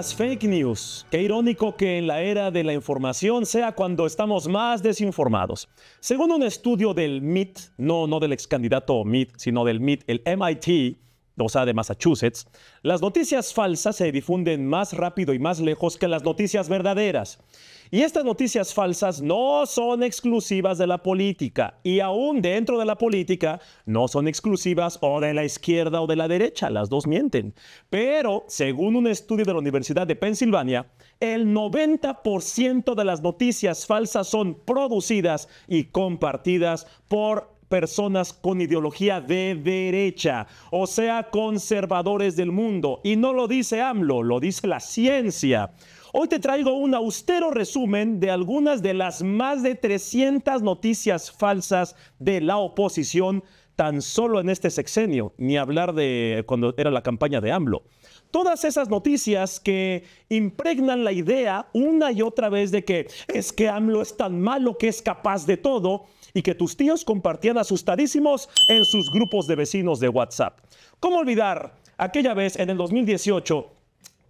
las fake news. Qué irónico que en la era de la información sea cuando estamos más desinformados. Según un estudio del MIT, no, no del ex candidato MIT, sino del MIT, el MIT, o sea, de Massachusetts, las noticias falsas se difunden más rápido y más lejos que las noticias verdaderas. Y estas noticias falsas no son exclusivas de la política y aún dentro de la política no son exclusivas o de la izquierda o de la derecha, las dos mienten. Pero según un estudio de la Universidad de Pensilvania, el 90% de las noticias falsas son producidas y compartidas por personas con ideología de derecha, o sea, conservadores del mundo. Y no lo dice AMLO, lo dice la ciencia. Hoy te traigo un austero resumen de algunas de las más de 300 noticias falsas de la oposición tan solo en este sexenio, ni hablar de cuando era la campaña de AMLO. Todas esas noticias que impregnan la idea una y otra vez de que es que AMLO es tan malo que es capaz de todo y que tus tíos compartían asustadísimos en sus grupos de vecinos de WhatsApp. ¿Cómo olvidar aquella vez en el 2018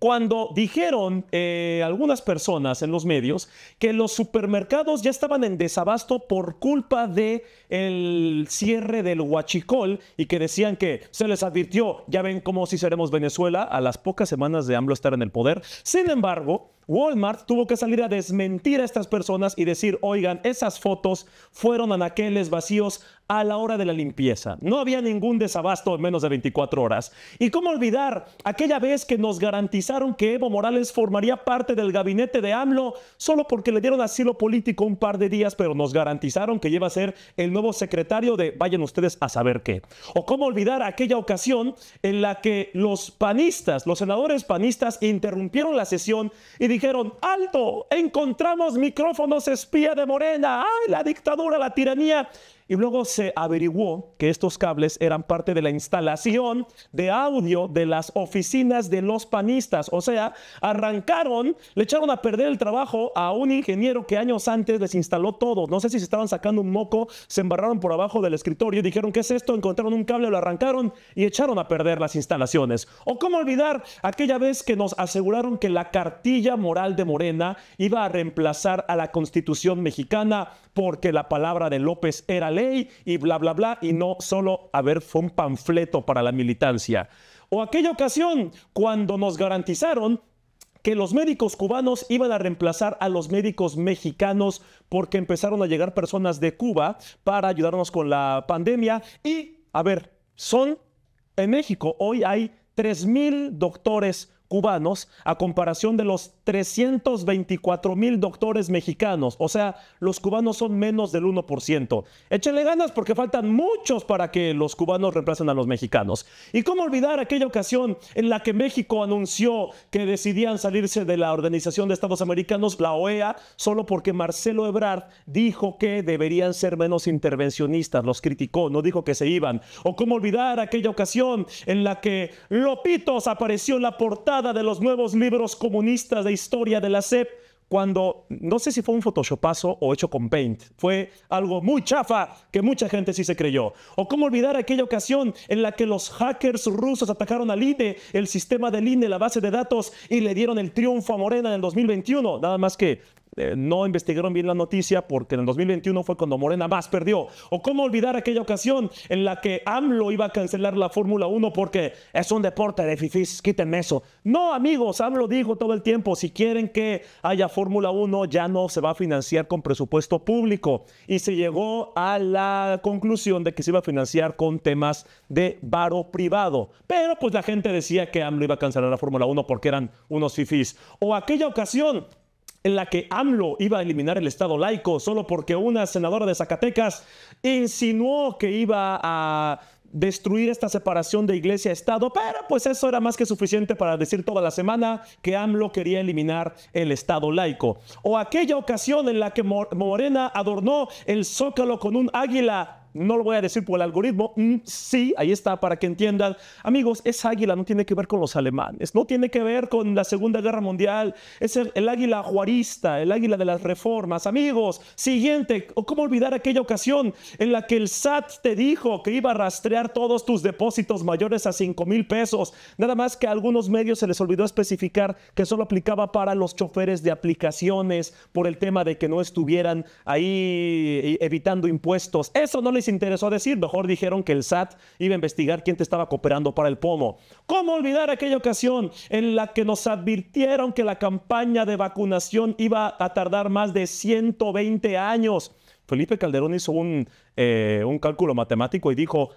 cuando dijeron eh, algunas personas en los medios que los supermercados ya estaban en desabasto por culpa del cierre del huachicol y que decían que se les advirtió, ya ven cómo si seremos Venezuela a las pocas semanas de AMLO estar en el poder. Sin embargo, Walmart tuvo que salir a desmentir a estas personas y decir, oigan, esas fotos fueron anaqueles vacíos a la hora de la limpieza. No había ningún desabasto en menos de 24 horas. ¿Y cómo olvidar aquella vez que nos garantizaron que Evo Morales formaría parte del gabinete de AMLO solo porque le dieron asilo político un par de días, pero nos garantizaron que iba a ser el nuevo secretario de vayan ustedes a saber qué? ¿O cómo olvidar aquella ocasión en la que los panistas, los senadores panistas, interrumpieron la sesión y dijeron, dijeron, alto, encontramos micrófonos espía de Morena, ay, la dictadura, la tiranía. Y luego se averiguó que estos cables eran parte de la instalación de audio de las oficinas de los panistas. O sea, arrancaron, le echaron a perder el trabajo a un ingeniero que años antes les instaló todo. No sé si se estaban sacando un moco, se embarraron por abajo del escritorio y dijeron, ¿qué es esto? Encontraron un cable, lo arrancaron y echaron a perder las instalaciones. O cómo olvidar aquella vez que nos aseguraron que la cartilla moral de Morena iba a reemplazar a la constitución mexicana porque la palabra de López era ley y bla, bla, bla, y no solo, a ver, fue un panfleto para la militancia. O aquella ocasión cuando nos garantizaron que los médicos cubanos iban a reemplazar a los médicos mexicanos porque empezaron a llegar personas de Cuba para ayudarnos con la pandemia. Y, a ver, son en México, hoy hay 3.000 doctores cubanos a comparación de los 324 mil doctores mexicanos. O sea, los cubanos son menos del 1%. Échenle ganas porque faltan muchos para que los cubanos reemplacen a los mexicanos. ¿Y cómo olvidar aquella ocasión en la que México anunció que decidían salirse de la Organización de Estados Americanos, la OEA, solo porque Marcelo Ebrard dijo que deberían ser menos intervencionistas? Los criticó, no dijo que se iban. ¿O cómo olvidar aquella ocasión en la que Lopitos apareció en la portada? de los nuevos libros comunistas de historia de la SEP cuando, no sé si fue un photoshopazo o hecho con paint, fue algo muy chafa que mucha gente sí se creyó. O cómo olvidar aquella ocasión en la que los hackers rusos atacaron al INE, el sistema del INE, la base de datos, y le dieron el triunfo a Morena en el 2021. Nada más que eh, no investigaron bien la noticia porque en el 2021 fue cuando Morena más perdió. O cómo olvidar aquella ocasión en la que AMLO iba a cancelar la Fórmula 1 porque es un deporte de fifís, quítenme eso. No, amigos, AMLO dijo todo el tiempo, si quieren que haya Fórmula 1 ya no se va a financiar con presupuesto público. Y se llegó a la conclusión de que se iba a financiar con temas de varo privado. Pero pues la gente decía que AMLO iba a cancelar la Fórmula 1 porque eran unos fifís. O aquella ocasión en la que AMLO iba a eliminar el Estado laico solo porque una senadora de Zacatecas insinuó que iba a destruir esta separación de iglesia-estado, pero pues eso era más que suficiente para decir toda la semana que AMLO quería eliminar el estado laico. O aquella ocasión en la que Morena adornó el zócalo con un águila no lo voy a decir por el algoritmo, mm, sí, ahí está, para que entiendan. Amigos, es águila, no tiene que ver con los alemanes, no tiene que ver con la Segunda Guerra Mundial, es el, águila juarista, el águila de las reformas. Amigos, siguiente, ¿cómo olvidar aquella ocasión en la que el SAT te dijo que iba a rastrear todos tus depósitos mayores a 5 mil pesos? Nada más que a algunos medios se les olvidó especificar que solo aplicaba para los choferes de aplicaciones por el tema de que no estuvieran ahí eh, evitando impuestos. Eso no le se interesó decir, mejor dijeron que el SAT iba a investigar quién te estaba cooperando para el pomo. ¿Cómo olvidar aquella ocasión en la que nos advirtieron que la campaña de vacunación iba a tardar más de 120 años? Felipe Calderón hizo un, eh, un cálculo matemático y dijo,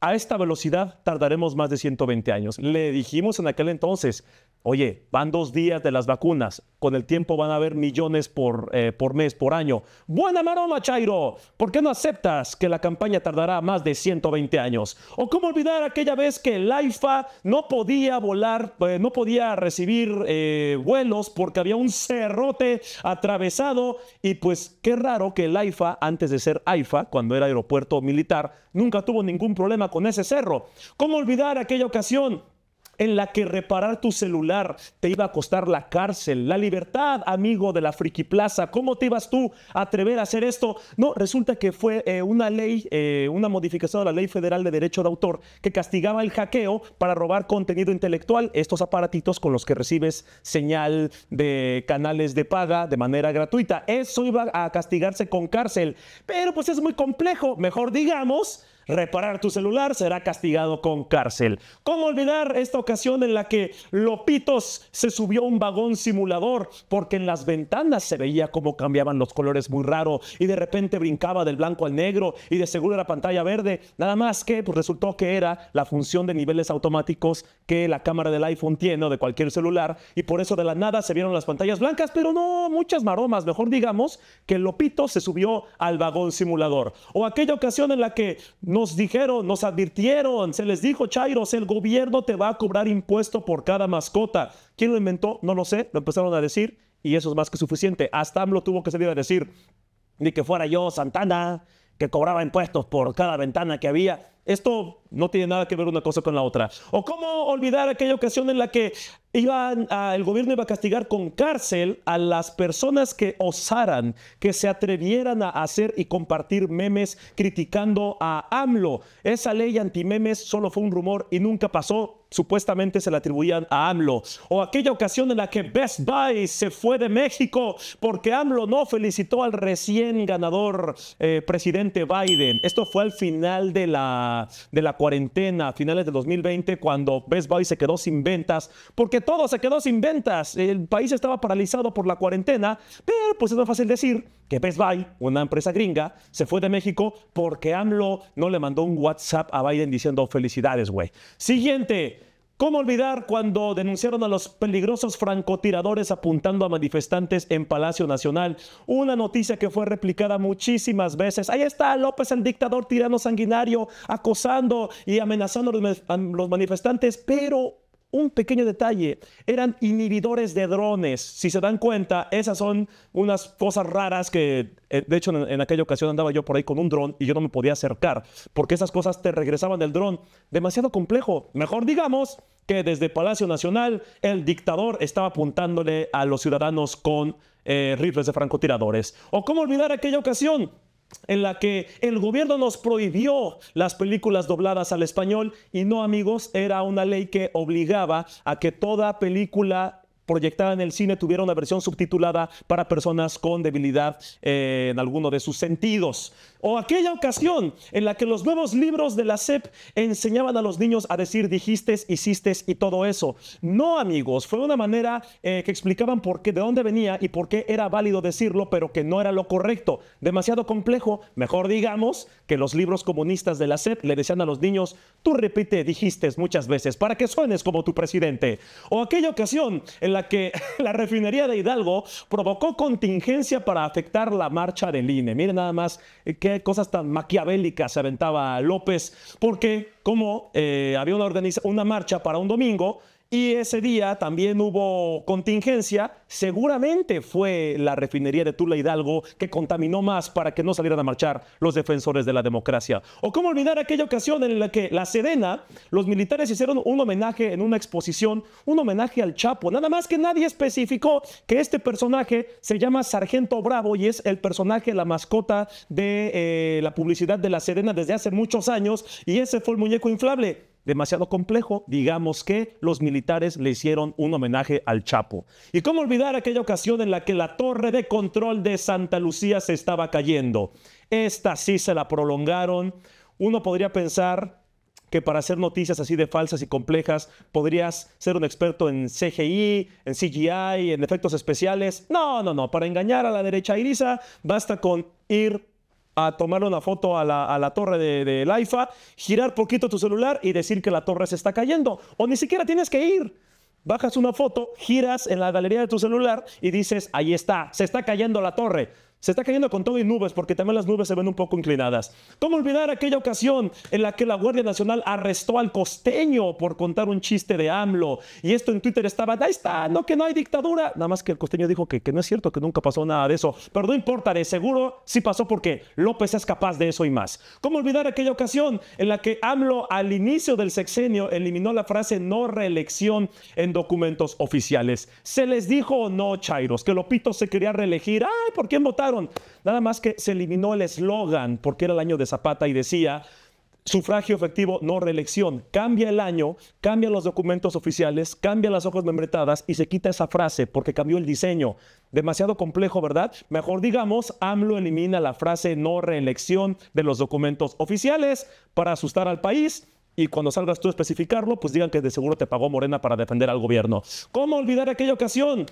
a esta velocidad tardaremos más de 120 años. Le dijimos en aquel entonces, Oye, van dos días de las vacunas. Con el tiempo van a haber millones por, eh, por mes, por año. Buena maroma, Chairo. ¿Por qué no aceptas que la campaña tardará más de 120 años? ¿O cómo olvidar aquella vez que el AIFA no podía volar, eh, no podía recibir eh, vuelos porque había un cerrote atravesado? Y pues qué raro que el AIFA, antes de ser AIFA, cuando era aeropuerto militar, nunca tuvo ningún problema con ese cerro. ¿Cómo olvidar aquella ocasión en la que reparar tu celular te iba a costar la cárcel, la libertad, amigo de la frikiplaza, Plaza. ¿Cómo te ibas tú a atrever a hacer esto? No, resulta que fue eh, una ley, eh, una modificación de la Ley Federal de Derecho de Autor que castigaba el hackeo para robar contenido intelectual, estos aparatitos con los que recibes señal de canales de paga de manera gratuita. Eso iba a castigarse con cárcel, pero pues es muy complejo. Mejor digamos Reparar tu celular será castigado con cárcel. ¿Cómo olvidar esta ocasión en la que Lopitos se subió a un vagón simulador porque en las ventanas se veía cómo cambiaban los colores muy raro y de repente brincaba del blanco al negro y de seguro era pantalla verde? Nada más que pues, resultó que era la función de niveles automáticos que la cámara del iPhone tiene o de cualquier celular y por eso de la nada se vieron las pantallas blancas, pero no muchas maromas. Mejor digamos que Lopitos se subió al vagón simulador. O aquella ocasión en la que nos dijeron, nos advirtieron, se les dijo, Chairos, el gobierno te va a cobrar impuesto por cada mascota. ¿Quién lo inventó? No lo sé, lo empezaron a decir y eso es más que suficiente. Hasta AMLO tuvo que salir a decir, ni que fuera yo, Santana, que cobraba impuestos por cada ventana que había. Esto no tiene nada que ver una cosa con la otra. O cómo olvidar aquella ocasión en la que el gobierno iba a castigar con cárcel a las personas que osaran, que se atrevieran a hacer y compartir memes criticando a AMLO. Esa ley anti-memes solo fue un rumor y nunca pasó supuestamente se la atribuían a AMLO. O aquella ocasión en la que Best Buy se fue de México porque AMLO no felicitó al recién ganador eh, presidente Biden. Esto fue al final de la, de la cuarentena, finales de 2020, cuando Best Buy se quedó sin ventas porque todo se quedó sin ventas, el país estaba paralizado por la cuarentena, pero pues es más fácil decir que Best Buy, una empresa gringa, se fue de México porque AMLO no le mandó un WhatsApp a Biden diciendo felicidades, güey. Siguiente. ¿Cómo olvidar cuando denunciaron a los peligrosos francotiradores apuntando a manifestantes en Palacio Nacional? Una noticia que fue replicada muchísimas veces. Ahí está López, el dictador tirano sanguinario, acosando y amenazando a los manifestantes, pero un pequeño detalle, eran inhibidores de drones. Si se dan cuenta, esas son unas cosas raras que, eh, de hecho, en, aquella ocasión andaba yo por ahí con un dron y yo no me podía acercar, porque esas cosas te regresaban del dron. Demasiado complejo. Mejor digamos que desde Palacio Nacional el dictador estaba apuntándole a los ciudadanos con eh, rifles de francotiradores. O cómo olvidar aquella ocasión en la que el gobierno nos prohibió las películas dobladas al español y no amigos, era una ley que obligaba a que toda película proyectada en el cine tuviera una versión subtitulada para personas con debilidad eh, en alguno de sus sentidos. O aquella ocasión en la que los nuevos libros de la SEP enseñaban a los niños a decir dijiste, hiciste y todo eso. No, amigos, fue una manera eh, que explicaban por qué, de dónde venía y por qué era válido decirlo, pero que no era lo correcto. Demasiado complejo, mejor digamos que los libros comunistas de la SEP le decían a los niños, tú repite, dijiste muchas veces, para que suenes como tu presidente. O aquella ocasión en la que la refinería de Hidalgo provocó contingencia para afectar la marcha del INE. Miren nada más eh, que cosas tan maquiavélicas se aventaba López, porque como eh, había una, una marcha para un domingo, y ese día también hubo contingencia, seguramente fue la refinería de Tula Hidalgo que contaminó más para que no salieran a marchar los defensores de la democracia. O cómo olvidar aquella ocasión en la que la Serena, los militares hicieron un homenaje en una exposición, un homenaje al Chapo, nada más que nadie especificó que este personaje se llama Sargento Bravo y es el personaje, la mascota de eh, la publicidad de la Serena desde hace muchos años y ese fue el muñeco inflable demasiado complejo. Digamos que los militares le hicieron un homenaje al Chapo. ¿Y cómo olvidar aquella ocasión en la que la torre de control de Santa Lucía se estaba cayendo? Esta sí se la prolongaron. Uno podría pensar que para hacer noticias así de falsas y complejas podrías ser un experto en CGI, en CGI, en efectos especiales. No, no, no. Para engañar a la derecha irisa basta con ir a tomar una foto a la, a la torre de, de AIFA, girar poquito tu celular y decir que la torre se está cayendo. O ni siquiera tienes que ir. Bajas una foto, giras en la galería de tu celular y dices, ahí está, se está cayendo la torre. Se está cayendo con todo y nubes, porque también las nubes se ven un poco inclinadas. ¿Cómo olvidar aquella ocasión en la que la Guardia Nacional arrestó al costeño por contar un chiste de AMLO? Y esto en Twitter estaba, ahí está, no, que no hay dictadura. Nada más que el costeño dijo que, que no es cierto, que nunca pasó nada de eso. Pero no importa, de seguro sí pasó porque López es capaz de eso y más. ¿Cómo olvidar aquella ocasión en la que AMLO al inicio del sexenio eliminó la frase no reelección en documentos oficiales? Se les dijo no, Chairos, que Lopito se quería reelegir. Ay, ¿por quién votar? Nada más que se eliminó el eslogan porque era el año de Zapata y decía sufragio efectivo, no reelección. Cambia el año, cambia los documentos oficiales, cambia las hojas membretadas y se quita esa frase porque cambió el diseño. Demasiado complejo, ¿verdad? Mejor digamos, AMLO elimina la frase no reelección de los documentos oficiales para asustar al país. Y cuando salgas tú a especificarlo, pues digan que de seguro te pagó Morena para defender al gobierno. ¿Cómo olvidar aquella ocasión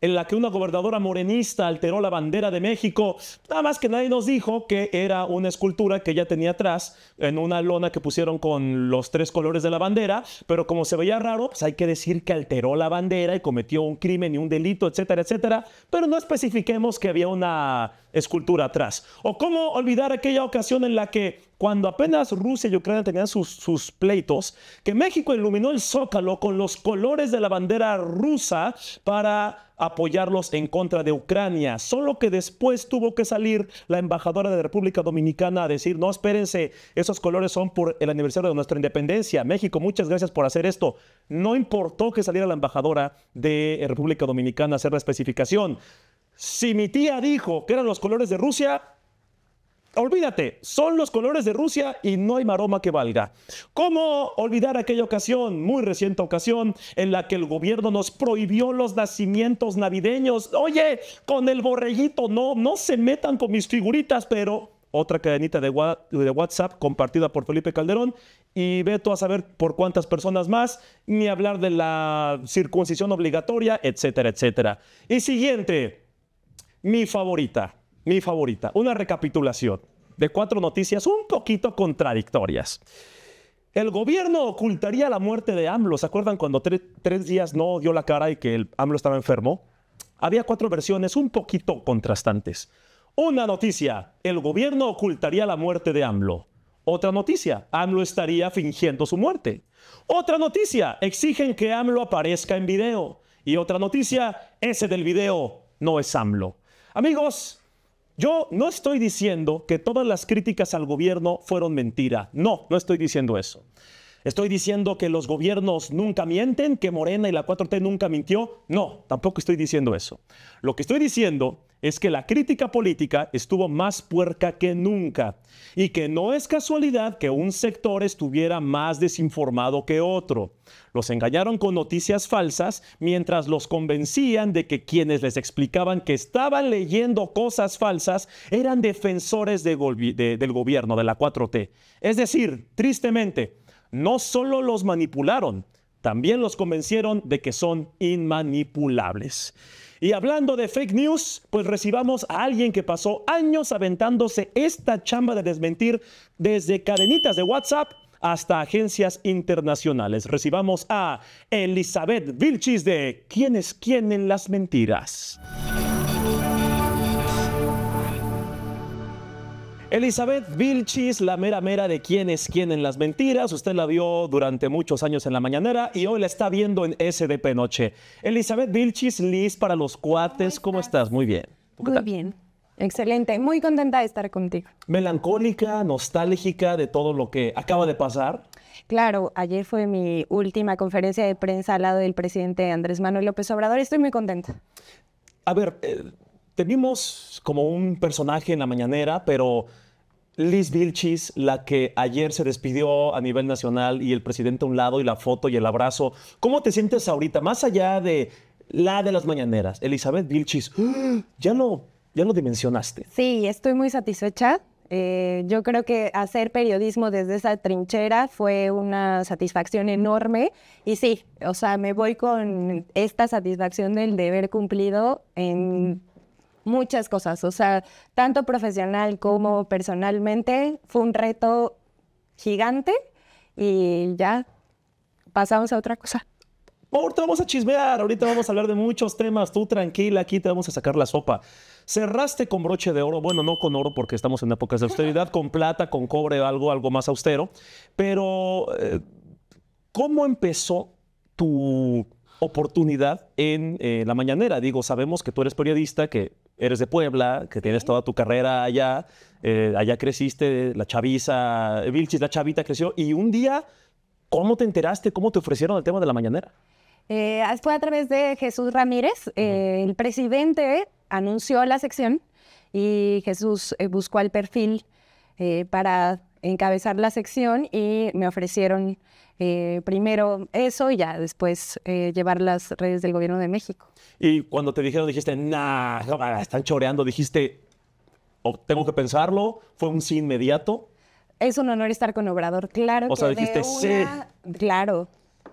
en la que una gobernadora morenista alteró la bandera de México. Nada más que nadie nos dijo que era una escultura que ella tenía atrás en una lona que pusieron con los tres colores de la bandera, pero como se veía raro, pues hay que decir que alteró la bandera y cometió un crimen y un delito, etcétera, etcétera, pero no especifiquemos que había una escultura atrás. O cómo olvidar aquella ocasión en la que cuando apenas Rusia y Ucrania tenían sus, pleitos, que México iluminó el zócalo con los colores de la bandera rusa para apoyarlos en contra de Ucrania, solo que después tuvo que salir la embajadora de República Dominicana a decir, no, espérense, esos colores son por el aniversario de nuestra independencia. México, muchas gracias por hacer esto. No importó que saliera la embajadora de República Dominicana a hacer la especificación. Si mi tía dijo que eran los colores de Rusia, olvídate, son los colores de Rusia y no hay maroma que valga. ¿Cómo olvidar aquella ocasión, muy reciente ocasión, en la que el gobierno nos prohibió los nacimientos navideños? Oye, con el borreguito, no, no se metan con mis figuritas, pero otra cadenita de, WhatsApp compartida por Felipe Calderón y veto a saber por cuántas personas más, ni hablar de la circuncisión obligatoria, etcétera, etcétera. Y siguiente. Mi favorita, mi favorita, una recapitulación de cuatro noticias un poquito contradictorias. El gobierno ocultaría la muerte de AMLO. ¿Se acuerdan cuando tres días no dio la cara y que AMLO estaba enfermo? Había cuatro versiones un poquito contrastantes. Una noticia, el gobierno ocultaría la muerte de AMLO. Otra noticia, AMLO estaría fingiendo su muerte. Otra noticia, exigen que AMLO aparezca en video. Y otra noticia, ese del video no es AMLO. Amigos, yo no estoy diciendo que todas las críticas al gobierno fueron mentira. No, no estoy diciendo eso. Estoy diciendo que los gobiernos nunca mienten, que Morena y la 4T nunca mintió. No, tampoco estoy diciendo eso. Lo que estoy diciendo es que la crítica política estuvo más puerca que nunca y que no es casualidad que un sector estuviera más desinformado que otro. Los engañaron con noticias falsas mientras los convencían de que quienes les explicaban que estaban leyendo cosas falsas eran defensores del gobierno de la 4T. Es decir, tristemente, no solo los manipularon, también los convencieron de que son inmanipulables. Y hablando de fake news, pues recibamos a alguien que pasó años aventándose esta chamba de desmentir desde cadenitas de WhatsApp hasta agencias internacionales. Recibamos a Elizabeth Vilchis de ¿Quién es quién en las mentiras? Elizabeth Vilchis, la mera mera de quién es quién en las mentiras. Usted la vio durante muchos años en la mañanera y hoy la está viendo en SDP Noche. Elizabeth Vilchis, Liz para los cuates, ¿cómo estás? Muy bien. Muy bien. Excelente, muy contenta de estar contigo. Melancólica, nostálgica de todo lo que acaba de pasar. Claro, ayer fue mi última conferencia de prensa al lado del presidente Andrés Manuel López Obrador. Estoy muy contenta. A ver, eh, tuvimos como un personaje en la mañanera, pero Liz Vilchis, la que ayer se despidió a nivel nacional y el presidente a un lado y la foto y el abrazo, ¿cómo te sientes ahorita? Más allá de la de las mañaneras, Elizabeth Vilchis, ya lo, ya dimensionaste. Sí, estoy muy satisfecha. Eh, yo creo que hacer periodismo desde esa trinchera fue una satisfacción enorme y sí, o sea, me voy con esta satisfacción del deber cumplido en muchas cosas, o sea, tanto profesional como personalmente, fue un reto gigante y ya pasamos a otra cosa. Ahorita vamos a chismear, ahorita vamos a hablar de muchos temas, tú tranquila, aquí te vamos a sacar la sopa. Cerraste con broche de oro, bueno, no con oro porque estamos en épocas de austeridad, con plata, con cobre, algo, algo más austero, pero eh, ¿cómo empezó tu oportunidad en eh, la mañanera? Digo, sabemos que tú eres periodista, que eres de Puebla, que tienes toda tu carrera allá, eh, allá creciste, la chaviza, eh, Vilchis, la chavita creció, y un día, ¿cómo te enteraste? ¿Cómo te ofrecieron el tema de la mañanera? Eh, fue a través de Jesús Ramírez, el presidente anunció la sección y Jesús buscó el perfil para encabezar la sección y me ofrecieron eh, primero eso y ya después eh, llevar las redes del gobierno de México. Y cuando te dijeron, dijiste, nah, ah, están choreando, dijiste, oh, tengo que pensarlo, fue un sí inmediato. Es un honor estar con Obrador, claro. O sea, dijiste, sí. Claro.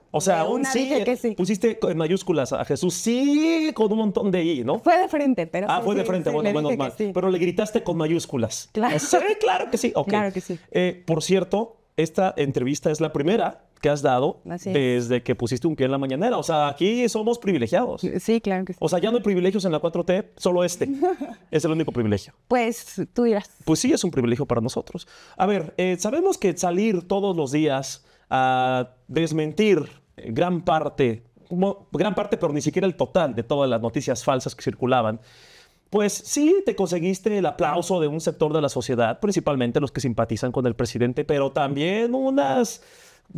O sea, aún sí, Pusiste en mayúsculas a Jesús, sí, con un montón de I, ¿no? Fue de frente, pero. Ah, fue de frente, bueno, bueno, mal. Pero le gritaste con mayúsculas. Claro. Sí, claro que sí. Claro que sí. Eh, por cierto, esta entrevista es la primera que has dado desde que pusiste un pie en la mañanera. O sea, aquí somos privilegiados. Sí, claro que sí. O sea, ya no hay privilegios en la 4T, solo este. es el único privilegio. Pues tú dirás. Pues sí, es un privilegio para nosotros. A ver, eh, sabemos que salir todos los días a desmentir gran parte, gran parte, pero ni siquiera el total de todas las noticias falsas que circulaban, pues sí te conseguiste el aplauso de un sector de la sociedad, principalmente los que simpatizan con el presidente, pero también unas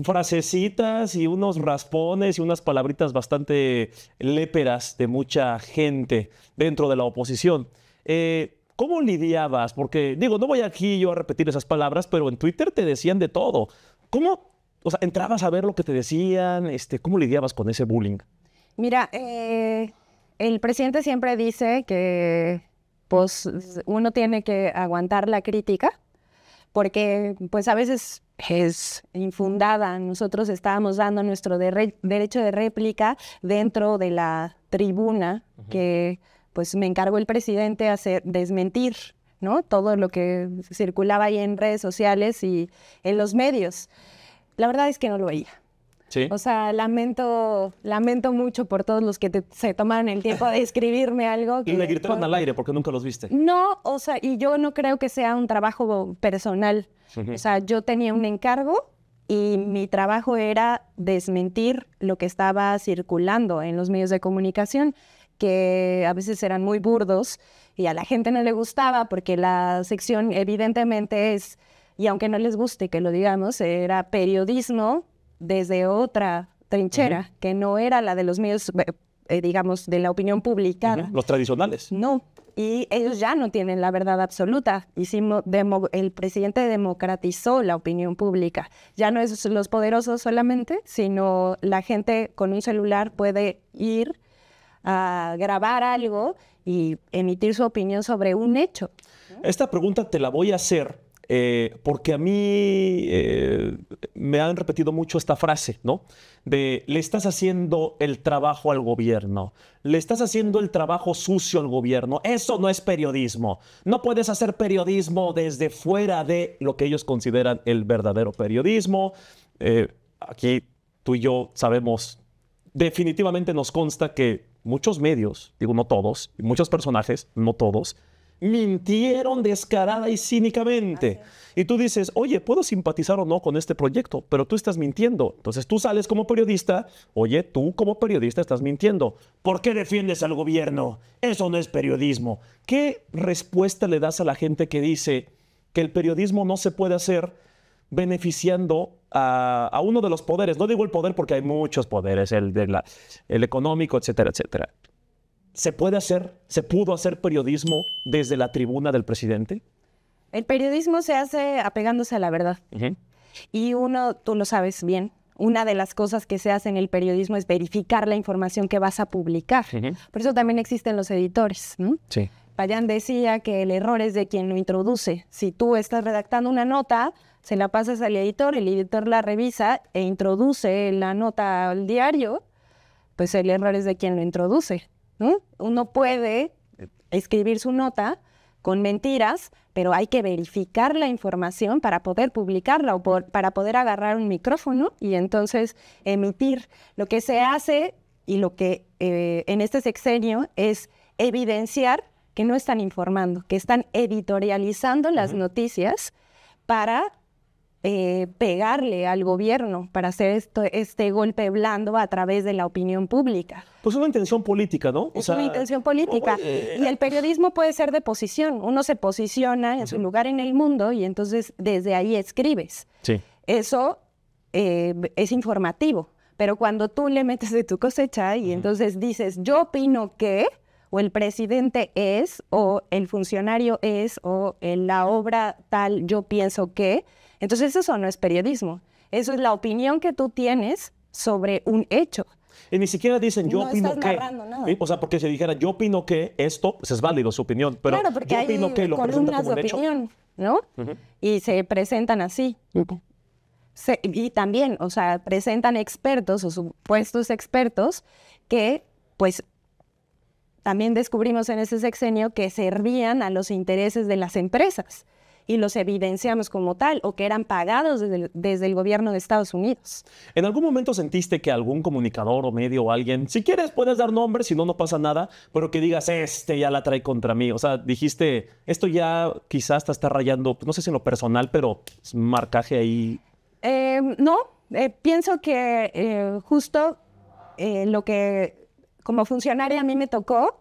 frasecitas y unos raspones y unas palabritas bastante léperas de mucha gente dentro de la oposición. Eh, ¿Cómo lidiabas? Porque digo, no voy aquí yo a repetir esas palabras, pero en Twitter te decían de todo. ¿Cómo, o sea, entrabas a ver lo que te decían? Este, ¿Cómo lidiabas con ese bullying? Mira, eh, el presidente siempre dice que pues, uno tiene que aguantar la crítica, porque pues a veces es infundada. Nosotros estábamos dando nuestro derecho de réplica dentro de la tribuna que pues me encargó el presidente hacer desmentir ¿no? todo lo que circulaba ahí en redes sociales y en los medios. La verdad es que no lo veía. O sea, lamento, lamento mucho por todos los que se tomaron el tiempo de escribirme algo. y le gritaron al aire porque nunca los viste. No, o sea, y yo no creo que sea un trabajo personal. O sea, yo tenía un encargo y mi trabajo era desmentir lo que estaba circulando en los medios de comunicación, que a veces eran muy burdos y a la gente no le gustaba porque la sección evidentemente es, y aunque no les guste que lo digamos, era periodismo desde otra trinchera, que no era la de los medios, eh, eh, digamos, de la opinión pública. Los tradicionales. No, y ellos ya no tienen la verdad absoluta. el presidente democratizó la opinión pública. Ya no es los poderosos solamente, sino la gente con un celular puede ir a grabar algo y emitir su opinión sobre un hecho. Esta pregunta te la voy a hacer eh, porque a mí eh, me han repetido mucho esta frase, ¿no? De le estás haciendo el trabajo al gobierno, le estás haciendo el trabajo sucio al gobierno, eso no es periodismo, no puedes hacer periodismo desde fuera de lo que ellos consideran el verdadero periodismo. Eh, aquí tú y yo sabemos, definitivamente nos consta que muchos medios, digo no todos, muchos personajes, no todos, mintieron descarada y cínicamente. Y tú dices, oye, puedo simpatizar o no con este proyecto, pero tú estás mintiendo. Entonces tú sales como periodista, oye, tú como periodista estás mintiendo. ¿Por qué defiendes al gobierno? Eso no es periodismo. ¿Qué respuesta le das a la gente que dice que el periodismo no se puede hacer beneficiando a, uno de los poderes? No digo el poder porque hay muchos poderes, el, el económico, etcétera, etcétera. ¿Se puede hacer, se pudo hacer periodismo desde la tribuna del presidente? El periodismo se hace apegándose a la verdad. Y uno, tú lo sabes bien, una de las cosas que se hace en el periodismo es verificar la información que vas a publicar. Por eso también existen los editores. Payán decía que el error es de quien lo introduce. Si tú estás redactando una nota, se la pasas al editor, el editor la revisa e introduce la nota al diario, pues el error es de quien lo introduce. Uno puede escribir su nota con mentiras, pero hay que verificar la información para poder publicarla o para poder agarrar un micrófono y entonces emitir. Lo que se hace y lo que eh, en este sexenio es evidenciar que no están informando, que están editorializando las noticias para eh, pegarle al gobierno para hacer esto, este golpe blando a través de la opinión pública. Pues es una intención política, ¿no? es una intención política. Eh, y el periodismo puede ser de posición. Uno se posiciona en su lugar en el mundo y entonces desde ahí escribes. Sí. Eso eh, es informativo. Pero cuando tú le metes de tu cosecha y entonces dices, yo opino que, o el presidente es, o el funcionario es, o en la obra tal, yo pienso que, entonces eso no es periodismo, eso es la opinión que tú tienes sobre un hecho. Y ni siquiera dicen yo opino que. O sea, porque si dijera yo opino que esto, pues es válido su opinión, pero claro, porque opino hay que de opinión, ¿no? Y se presentan así. y también, o sea, presentan expertos o supuestos expertos que, pues, también descubrimos en ese sexenio que servían a los intereses de las empresas y los evidenciamos como tal o que eran pagados desde el, gobierno de Estados Unidos. ¿En algún momento sentiste que algún comunicador o medio o alguien, si quieres puedes dar nombres, si no, no pasa nada, pero que digas, este ya la trae contra mí? O sea, dijiste, esto ya quizás te está rayando, no sé si en lo personal, pero marcaje ahí. Em, no, eh, pienso que eh, justo eh, lo que como funcionaria a mí me tocó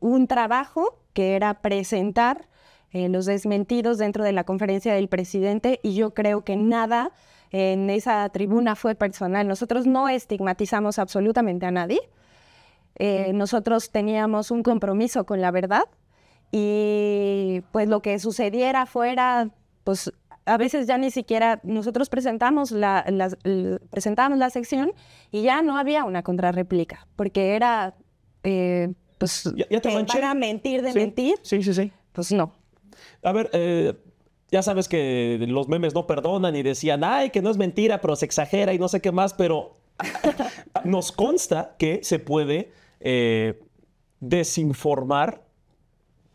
un trabajo que era presentar eh, los desmentidos dentro de la conferencia del presidente y yo creo que nada en esa tribuna fue personal. Nosotros no estigmatizamos absolutamente a nadie. Eh, nosotros teníamos un compromiso con la verdad y pues lo que sucediera fuera, pues a veces ya ni siquiera nosotros presentamos la, presentamos la sección y ya no había una contrarréplica, porque era, eh, pues, ya, te para mentir de mentir. Sí, sí, sí. Pues no. A ver, eh, ya sabes que los memes no perdonan y decían, ay, que no es mentira, pero se exagera y no sé qué más, pero nos consta que se puede eh, desinformar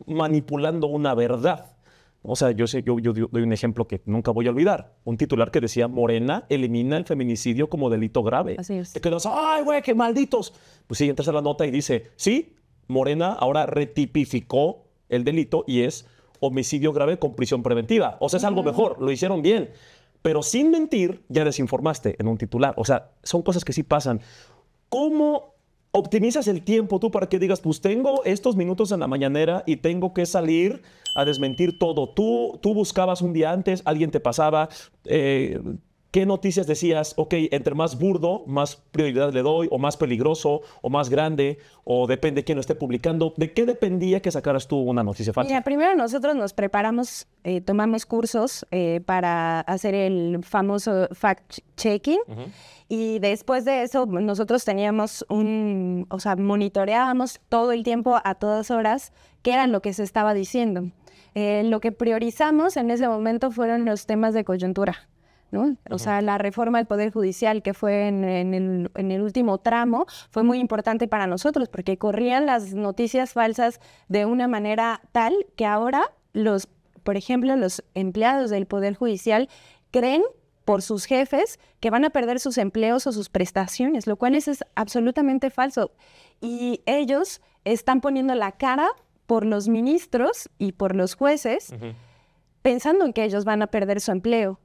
manipulando una verdad. O sea, yo, sé, yo, yo, doy un ejemplo que nunca voy a olvidar. Un titular que decía, Morena elimina el feminicidio como delito grave. Así es. Te quedas, ay, güey, qué malditos. Pues sí, entras a la nota y dice, sí, Morena ahora retipificó el delito y es homicidio grave con prisión preventiva. O sea, es algo mejor, lo hicieron bien. Pero sin mentir, ya desinformaste en un titular. O sea, son cosas que sí pasan. ¿Cómo optimizas el tiempo tú para que digas, pues tengo estos minutos en la mañanera y tengo que salir a desmentir todo? Tú, tú buscabas un día antes, alguien te pasaba, eh, ¿Qué noticias decías, ok, entre más burdo, más prioridad le doy, o más peligroso, o más grande, o depende de quién lo esté publicando? ¿De qué dependía que sacaras tú una noticia falsa? Mira, primero nosotros nos preparamos, eh, tomamos cursos eh, para hacer el famoso fact-checking. Y después de eso, nosotros teníamos un, o sea, monitoreábamos todo el tiempo, a todas horas, qué era lo que se estaba diciendo. Eh, lo que priorizamos en ese momento fueron los temas de coyuntura. O sea, la reforma del Poder Judicial que fue en, el, último tramo fue muy importante para nosotros porque corrían las noticias falsas de una manera tal que ahora los, por ejemplo, los empleados del Poder Judicial creen por sus jefes que van a perder sus empleos o sus prestaciones, lo cual es, absolutamente falso. Y ellos están poniendo la cara por los ministros y por los jueces, pensando en que ellos van a perder su empleo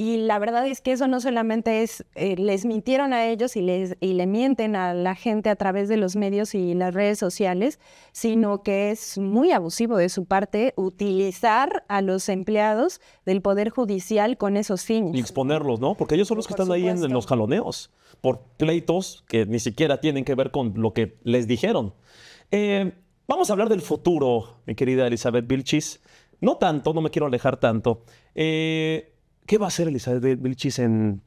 y la verdad es que eso no solamente es, eh, les mintieron a ellos y, les, y le mienten a la gente a través de los medios y las redes sociales, sino que es muy abusivo de su parte utilizar a los empleados del Poder Judicial con esos fines. Y exponerlos, ¿no? Porque ellos son los que están ahí en, los jaloneos, por pleitos que ni siquiera tienen que ver con lo que les dijeron. Eh, vamos a hablar del futuro, mi querida Elizabeth Vilchis. No tanto, no me quiero alejar tanto. Eh, ¿Qué va a hacer Elizabeth Vilchis en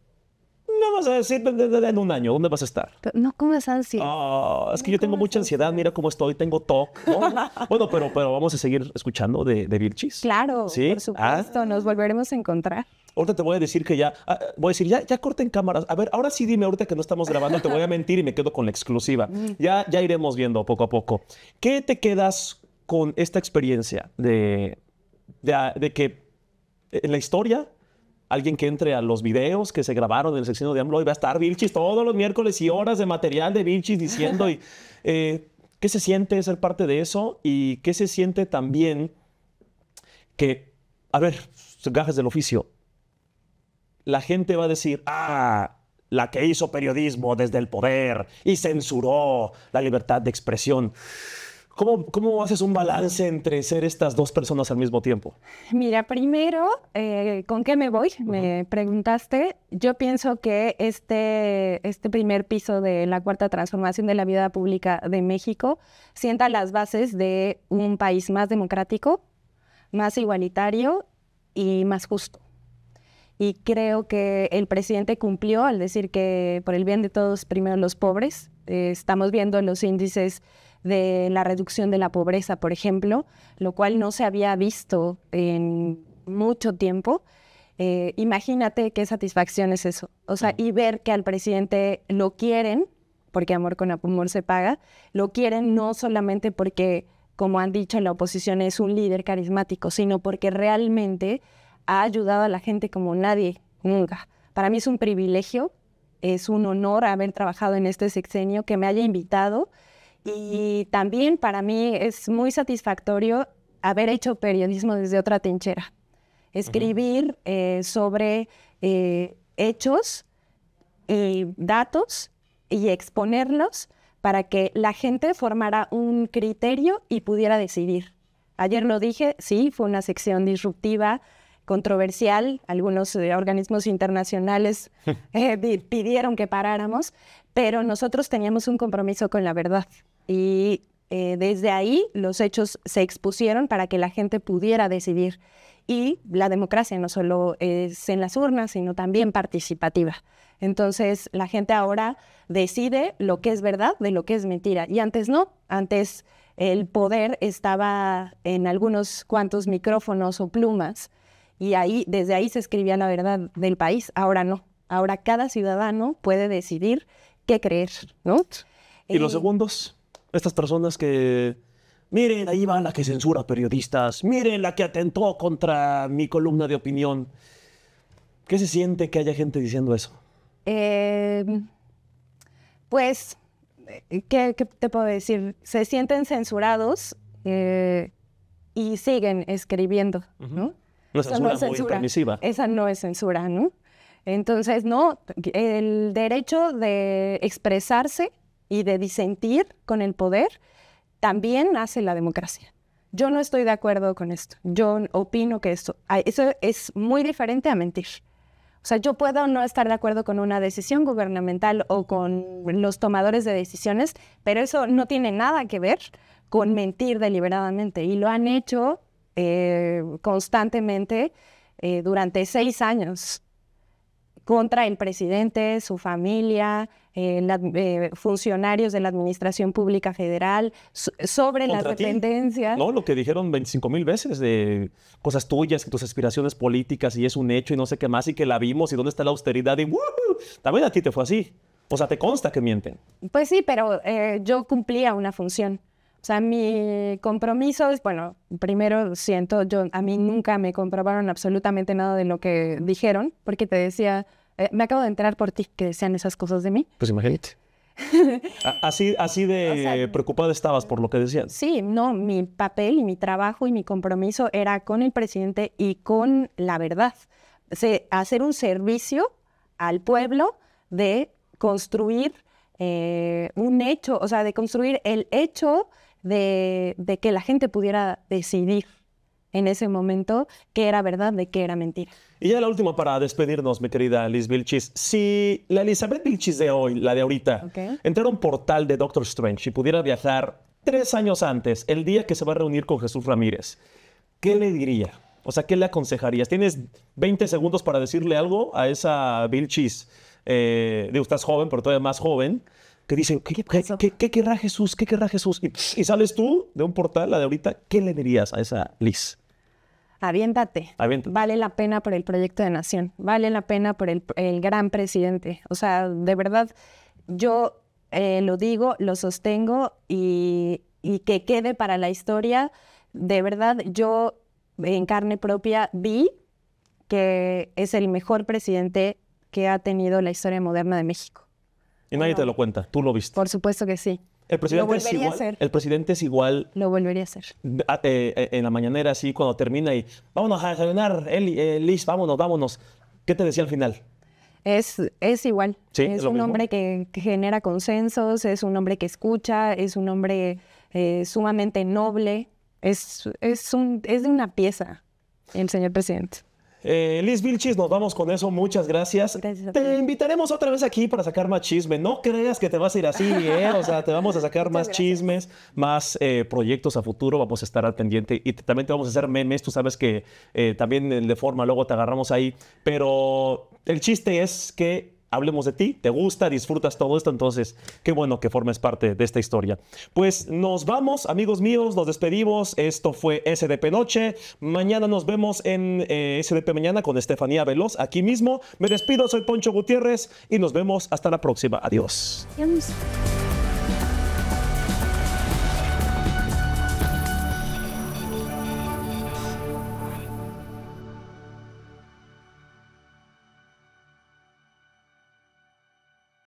no vas a decir en un año, ¿dónde vas a estar? no comes ansiedad. Ah, es que yo tengo mucha ansiedad. mira cómo estoy, tengo TOC. bueno, pero, pero vamos a seguir escuchando de, de Claro, ¿Sí? por supuesto, ah. nos volveremos a encontrar. Ahorita te voy a decir que ya, ah, voy a decir, ya, ya corten cámaras. A ver, ahora sí dime, ahorita que no estamos grabando, te voy a mentir y me quedo con la exclusiva. Mm. Ya, ya iremos viendo poco a poco. ¿Qué te quedas con esta experiencia de, de que eh, en la historia alguien que entre a los videos que se grabaron en el sexenio de AMLO y va a estar Vilchis todos los miércoles y horas de material de Vilchis diciendo y, eh, qué se siente ser parte de eso y qué se siente también que, a ver, gajes del oficio, la gente va a decir, ah, la que hizo periodismo desde el poder y censuró la libertad de expresión. ¿Cómo, ¿Cómo, haces un balance entre ser estas dos personas al mismo tiempo? Mira, primero, eh, ¿con qué me voy? Me preguntaste. Yo pienso que este, este primer piso de la cuarta transformación de la vida pública de México sienta las bases de un país más democrático, más igualitario y más justo. Y creo que el presidente cumplió al decir que por el bien de todos, primero los pobres. Eh, estamos viendo los índices de la reducción de la pobreza, por ejemplo, lo cual no se había visto en mucho tiempo. Eh, imagínate qué satisfacción es eso. O sea, y ver que al presidente lo quieren, porque amor con amor se paga, lo quieren no solamente porque, como han dicho la oposición, es un líder carismático, sino porque realmente ha ayudado a la gente como nadie nunca. Para mí es un privilegio, es un honor haber trabajado en este sexenio, que me haya invitado y también para mí es muy satisfactorio haber hecho periodismo desde otra trinchera. Escribir eh, sobre eh, hechos y datos y exponerlos para que la gente formara un criterio y pudiera decidir. Ayer lo dije, sí, fue una sección disruptiva, controversial, algunos eh, organismos internacionales pidieron que paráramos, pero nosotros teníamos un compromiso con la verdad. Y eh, desde ahí los hechos se expusieron para que la gente pudiera decidir. Y la democracia no solo es en las urnas, sino también participativa. Entonces la gente ahora decide lo que es verdad de lo que es mentira. Y antes no, antes el poder estaba en algunos cuantos micrófonos o plumas y ahí desde ahí se escribía la verdad del país. Ahora no. Ahora cada ciudadano puede decidir qué creer, ¿no? ¿Y los eh, segundos? Estas personas que, miren, ahí va la que censura periodistas, miren la que atentó contra mi columna de opinión. ¿Qué se siente que haya gente diciendo eso? Em, pues, eh, ¿qué, te puedo decir? Se sienten censurados eh, y siguen escribiendo, ¿no? es censura. Esa no es censura, ¿no? Entonces, no, el derecho de expresarse y de disentir con el poder, también hace la democracia. Yo no estoy de acuerdo con esto. Yo opino que esto, eso es muy diferente a mentir. O sea, yo puedo no estar de acuerdo con una decisión gubernamental o con los tomadores de decisiones, pero eso no tiene nada que ver con mentir deliberadamente. Y lo han hecho eh, constantemente eh, durante seis años contra el presidente, su familia, eh, eh, funcionarios de la Administración Pública Federal, sobre las dependencias. No, lo que dijeron 25 mil veces de cosas tuyas, tus aspiraciones políticas y es un hecho y no sé qué más y que la vimos y dónde está la austeridad y también a ti te fue así. O sea, te consta que mienten. Pues sí, pero eh, yo cumplía una función. O sea, mi compromiso es, bueno, primero siento, yo a mí nunca me comprobaron absolutamente nada de lo que dijeron, porque te decía, eh, me acabo de enterar por ti que decían esas cosas de mí. Pues imagínate. así, así de preocupada estabas por lo que decían. Sí, no, mi papel y mi trabajo y mi compromiso era con el presidente y con la verdad. hacer un servicio al pueblo de construir eh, un hecho, o sea, de construir el hecho de, que la gente pudiera decidir en ese momento qué era verdad de qué era mentira. Y ya la última para despedirnos, mi querida Liz Vilchis. Si la Elizabeth Vilchis de hoy, la de ahorita, entraron entrara un portal de Doctor Strange y pudiera viajar tres años antes, el día que se va a reunir con Jesús Ramírez, ¿qué le diría? O sea, ¿qué le aconsejarías? Tienes 20 segundos para decirle algo a esa Vilchis. Eh, digo, estás joven, pero todavía más joven que dicen, ¿qué, querrá Jesús? ¿Qué querrá Jesús? Y, sales tú de un portal, la de ahorita, ¿qué le dirías a esa Liz? Aviéntate. Vale la pena por el proyecto de nación, vale la pena por el, gran presidente. O sea, de verdad, yo eh, lo digo, lo sostengo y, y que quede para la historia. De verdad, yo en carne propia vi que es el mejor presidente que ha tenido la historia moderna de México. Y nadie te lo cuenta, tú lo viste. Por supuesto que sí. El presidente, es igual, el presidente es igual. Lo volvería a hacer. Eh, eh, en la mañanera, así, cuando termina y vámonos a desayunar, Eli, eh, Liz, vámonos, vámonos. ¿Qué te decía al final? Es, es igual. es, un hombre que, genera consensos, es un hombre que escucha, es un hombre sumamente noble. Es, es, un, es de una pieza el señor presidente. Eh, Liz Vilchis, nos vamos con eso. Muchas gracias. te invitaremos otra vez aquí para sacar más chisme. No creas que te vas a ir así, ¿eh? O sea, te vamos a sacar más chismes, más eh, proyectos a futuro. Vamos a estar al pendiente y también te vamos a hacer memes. Tú sabes que eh, también de forma luego te agarramos ahí. Pero el chiste es que hablemos de ti, te gusta, disfrutas todo esto, entonces qué bueno que formes parte de esta historia. Pues nos vamos, amigos míos, nos despedimos, esto fue SDP Noche, mañana nos vemos en eh, SDP Mañana con Estefanía Veloz, aquí mismo, me despido, soy Poncho Gutiérrez y nos vemos hasta la próxima, adiós.